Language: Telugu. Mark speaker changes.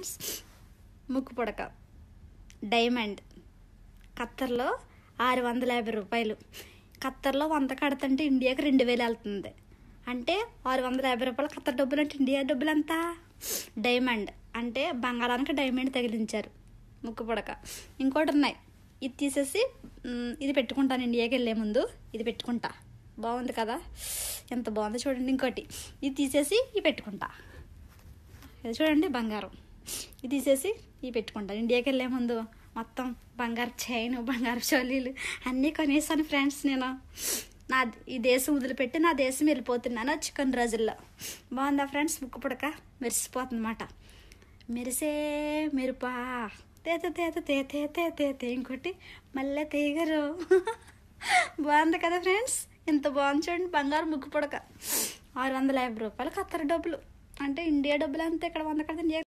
Speaker 1: ఫ్రెండ్స్ ముక్కు పొడక డైమండ్ ఖత్తర్లో ఆరు వందల యాభై రూపాయలు ఖత్తర్లో వంద కడుతుంటే ఇండియాకి రెండు వేలు వెళ్తుంది అంటే ఆరు వందల యాభై రూపాయలు ఖత్తర్ డబ్బులు అంటే ఇండియా డబ్బులు ఎంత డైమండ్ అంటే బంగారానికి డైమండ్ తగిలించారు ముక్కు పొడక ఇంకోటి ఉన్నాయి ఇది తీసేసి ఇది పెట్టుకుంటాను ఇండియాకి వెళ్ళే ముందు ఇది పెట్టుకుంటా బాగుంది కదా ఎంత బాగుంది చూడండి ఇంకోటి ఇది తీసేసి ఇది పెట్టుకుంటా ఇది చూడండి బంగారం ఇది తీసేసి ఇవి పెట్టుకుంటాను ఇండియాకి వెళ్ళే ముందు మొత్తం బంగారు చైన్ బంగారు చోలీలు అన్నీ కొనేసాను ఫ్రెండ్స్ నేను నా ఈ దేశం వదిలిపెట్టి నా దేశం వెళ్ళిపోతున్నాను చికెన్ రోజుల్లో బాగుందా ఫ్రెండ్స్ ముక్కు పుడక మెరిసిపోతుందన్నమాట మెరిసే మెరుపా తేత తేత తేతే తేతే తే ఇంకోటి మళ్ళీ తీగరు బాగుంది కదా ఫ్రెండ్స్ ఇంత బాగుంది చూడండి బంగారు ముగ్గు పొడక ఆరు వందల యాభై రూపాయలు కత్తర డబ్బులు అంటే ఇండియా డబ్బులు అంతే ఇక్కడ వంద కదా